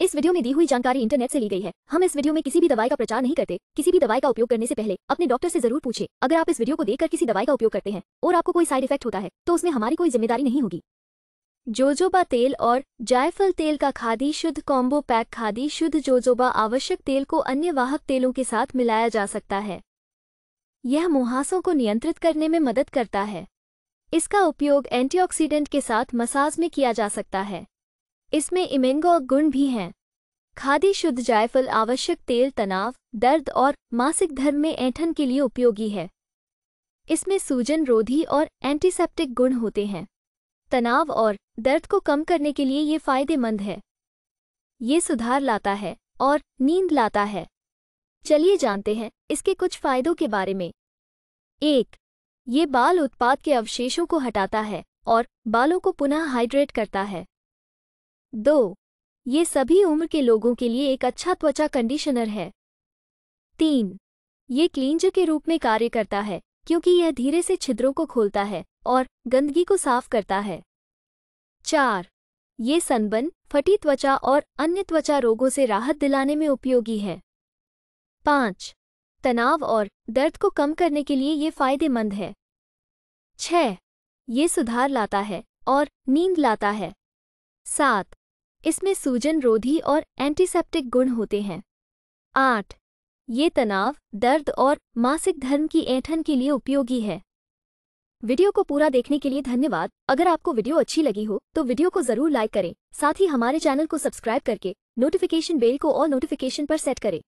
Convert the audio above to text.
इस वीडियो में दी हुई जानकारी इंटरनेट से ली गई है हम इस वीडियो में किसी भी दवाई का प्रचार नहीं करते किसी भी दवाई का उपयोग करने से पहले अपने डॉक्टर से जरूर पूछे अगर आप इस वीडियो को देखकर किसी दवाई का उपयोग करते हैं और आपको कोई साइड इफेक्ट होता है तो उसमें हमारी कोई जिम्मेदारी नहीं होगी जोजोबा तेल और जायफल तेल का खादी शुद्ध कॉम्बो पैक खादी शुद्ध जोजोबा आवश्यक तेल को अन्य वाहक तेलों के साथ मिलाया जा सकता है यह मुहासों को नियंत्रित करने में मदद करता है इसका उपयोग एंटीऑक्सीडेंट के साथ मसाज में किया जा सकता है इसमें इमेंगो गुण भी हैं खादी शुद्ध जायफल आवश्यक तेल तनाव दर्द और मासिक धर्म में ऐंठन के लिए उपयोगी है इसमें सूजन रोधी और एंटीसेप्टिक गुण होते हैं तनाव और दर्द को कम करने के लिए ये फायदेमंद है ये सुधार लाता है और नींद लाता है चलिए जानते हैं इसके कुछ फायदों के बारे में एक ये बाल उत्पाद के अवशेषों को हटाता है और बालों को पुनः हाइड्रेट करता है दो ये सभी उम्र के लोगों के लिए एक अच्छा त्वचा कंडीशनर है तीन ये क्लींज के रूप में कार्य करता है क्योंकि यह धीरे से छिद्रों को खोलता है और गंदगी को साफ करता है चार ये सनबन फटी त्वचा और अन्य त्वचा रोगों से राहत दिलाने में उपयोगी है पाँच तनाव और दर्द को कम करने के लिए ये फायदेमंद है छ ये सुधार लाता है और नींद लाता है सात इसमें सूजन रोधी और एंटीसेप्टिक गुण होते हैं आठ ये तनाव दर्द और मासिक धर्म की ऐंठन के लिए उपयोगी है वीडियो को पूरा देखने के लिए धन्यवाद अगर आपको वीडियो अच्छी लगी हो तो वीडियो को जरूर लाइक करें साथ ही हमारे चैनल को सब्सक्राइब करके नोटिफिकेशन बेल को और नोटिफिकेशन पर सेट करें